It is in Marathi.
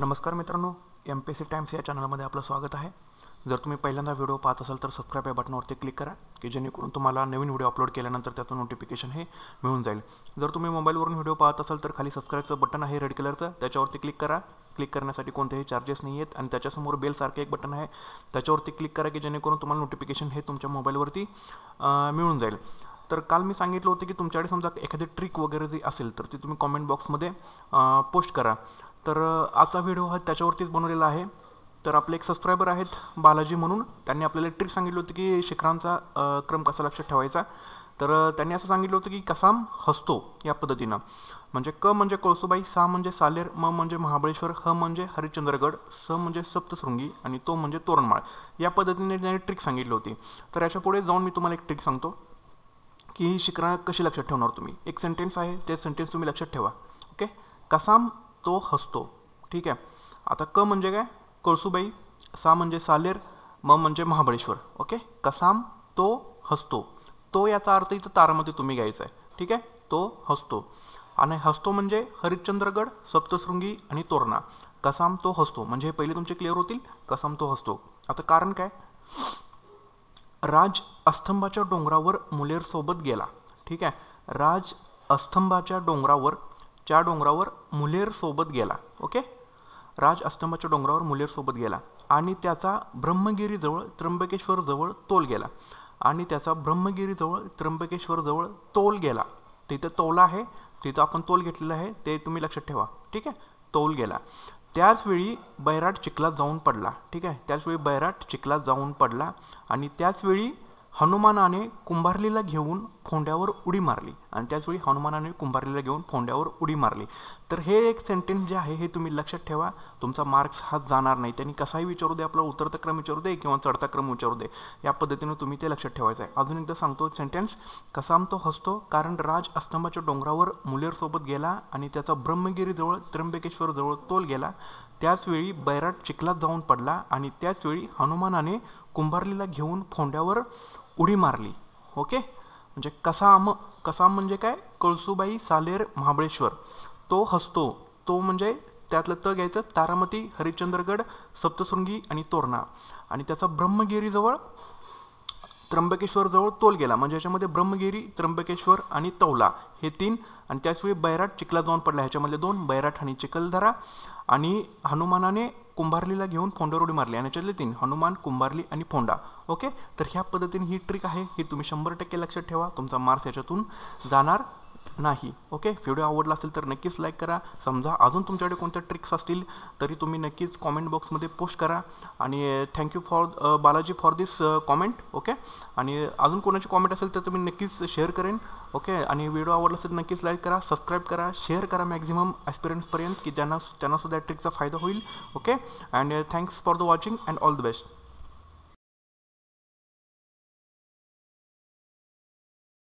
नमस्कार मित्रांनो एम पी सी टाईम्स या चॅनलमध्ये आपलं स्वागत आहे जर तुम्ही पहिल्यांदा व्हिडिओ पाहत असाल तर सबस्क्राईब या बटनावरती क्लिक करा की जेणेकरून तुम्हाला नवीन व्हिडिओ अपलोड केल्यानंतर त्याचं नोटिफिकेशन हे मिळून जाईल जर तुम्ही मोबाईलवरून व्हिडिओ पाहत असाल तर खाली सबस्क्राईबचं बटन आहे रेड कलरचं त्याच्यावरती क्लिक करा क्लिक करण्यासाठी कोणतेही चार्जेस नाही आहेत आणि त्याच्यासमोर बेलसारखे एक बटन आहे त्याच्यावरती क्लिक करा की जेणेकरून तुम्हाला नोटिफिकेशन हे तुमच्या मोबाईलवरती मिळून जाईल तर काल मी सांगितलं होतं की तुमच्याकडे समजा एखादी ट्रिक वगैरे जी असेल तर ती तुम्ही कॉमेंट बॉक्समध्ये पोस्ट करा तर आजचा व्हिडिओ हा त्याच्यावरतीच बनवलेला आहे तर आपले एक सबस्क्रायबर आहेत बालाजी म्हणून त्यांनी आपल्याला ट्रिक सांगितलं होतं की शिखरांचा क्रम कसा लक्षात ठेवायचा तर त्यांनी असं सांगितलं होतं की कसाम हसतो या पद्धतीनं म्हणजे क म्हणजे कळसुबाई सा म्हणजे सालेर म म्हणजे महाबळेश्वर ह म्हणजे हरिश्चंद्रगड स म्हणजे सप्तशृंगी आणि तो म्हणजे तोरणमाळ या पद्धतीने त्यांनी ट्रिक सांगितली होती तर याच्यापुढे जाऊन मी तुम्हाला एक ट्रिक सांगतो की ही शिखरा कशी लक्षात ठेवणार तुम्ही एक सेंटेन्स आहे ते सेंटेन्स तुम्ही लक्षात ठेवा ओके कसाम तो हसतो ठीक आहे आता क म्हणजे काय कळसूबाई सा म्हणजे सालेर म म्हणजे महाबळेश्वर ओके कसाम तो हसतो तो याचा अर्थ इथं तारामध्ये तुम्ही घ्यायचा आहे ठीक आहे तो हसतो आणि हसतो म्हणजे हरिश्चंद्रगड सप्तशृंगी आणि तोरणा कसाम तो हसतो म्हणजे हे पहिले तुमचे क्लिअर होतील कसाम तो हसतो आता कारण काय राज अस्तंभाच्या डोंगरावर मुलेरसोबत गेला ठीक आहे राज अस्तंभाच्या डोंगरावर च्या डोंगरावर मुलेरसोबत गेला ओके राज अस्तंभाच्या डोंगरावर मुलेरसोबत गेला आणि त्याचा ब्रह्मगिरीजवळ त्र्यंबकेश्वरजवळ तोल गेला आणि त्याचा ब्रह्मगिरीजवळ त्र्यंबकेश्वरजवळ तोल गेला तिथं तोल आहे तिथं आपण तोल घेतलेला आहे ते तुम्ही लक्षात ठेवा ठीक आहे तोल गेला त्याचवेळी बैराट चिखलात जाऊन पडला ठीक आहे त्याचवेळी बैराट चिखलात जाऊन पडला आणि त्याचवेळी हनुमानाने कुंभारलीला घेऊन फोंड्यावर उडी मारली आणि त्याचवेळी हनुमानाने कुंभारलीला घेऊन फोंड्यावर उडी मारली तर हे एक सेंटेन्स जे आहे हे तुम्ही लक्षात ठेवा तुमचा मार्क्स हा जाणार नाही त्यांनी कसाही विचारू दे आपला उतरता क्रम विचारू दे किंवा चढता क्रम विचारू दे या पद्धतीने तुम्ही ते लक्षात ठेवायचं आहे अजून एकदा सांगतो सेंटेन्स कसाम तो हसतो कारण राज अस्तंभाच्या डोंगरावर मुलेरसोबत गेला आणि त्याचा ब्रह्मगिरीजवळ त्र्यंबकेश्वरजवळ तोल गेला त्याचवेळी बैराट चिखलात जाऊन पडला आणि त्याचवेळी हनुमानाने कुंभारलीला घेऊन फोंड्यावर उडी मारली ओके म्हणजे कसाम कसाम म्हणजे काय कळसूबाई सालेर महाबळेश्वर तो हसतो तो म्हणजे त्यातलं त घ्यायचं तारामती हरिश्चंद्रगड सप्तशृंगी आणि तोरणा आणि त्याचा ब्रह्मगिरीजवळ जवळ तोल गेला म्हणजे याच्यामध्ये ब्रह्मगिरी त्र्यंबकेश्वर आणि तौला हे तीन आणि त्याचवेळी बैराट चिखला जाऊन पडला ह्याच्यामध्ये दोन बैराट आणि चिखलधरा आणि हनुमानाने कुंभारलीला घेऊन उडी मारली आणि याच्यातले तीन हनुमान कुंभारली आणि फोंडा ओके तर ह्या पद्धतीने ही ट्रिक आहे ही तुम्ही शंभर टक्के लक्षात ठेवा तुमचा मार्क्स याच्यातून जाणार नाही ओके व्हिडिओ आवडला असेल तर नक्कीच लाईक करा समजा अजून तुमच्याकडे कोणत्या ट्रिक्स असतील तरी तुम्ही नक्कीच कॉमेंट बॉक्समध्ये पोस्ट करा आणि thank you for Balaji for this comment okay आणि अजून कोणाची कॉमेंट असेल तर तुम्ही नक्कीच शेअर करेन ओके आणि व्हिडिओ आवडला असेल नक्कीच लाईक करा सबस्क्राईब करा शेअर करा मॅक्झिमम ॲक्सपिरियन्सपर्यंत की ज्यांना त्यांनासुद्धा ट्रिकचा फायदा होईल okay and thanks for the watching and all the best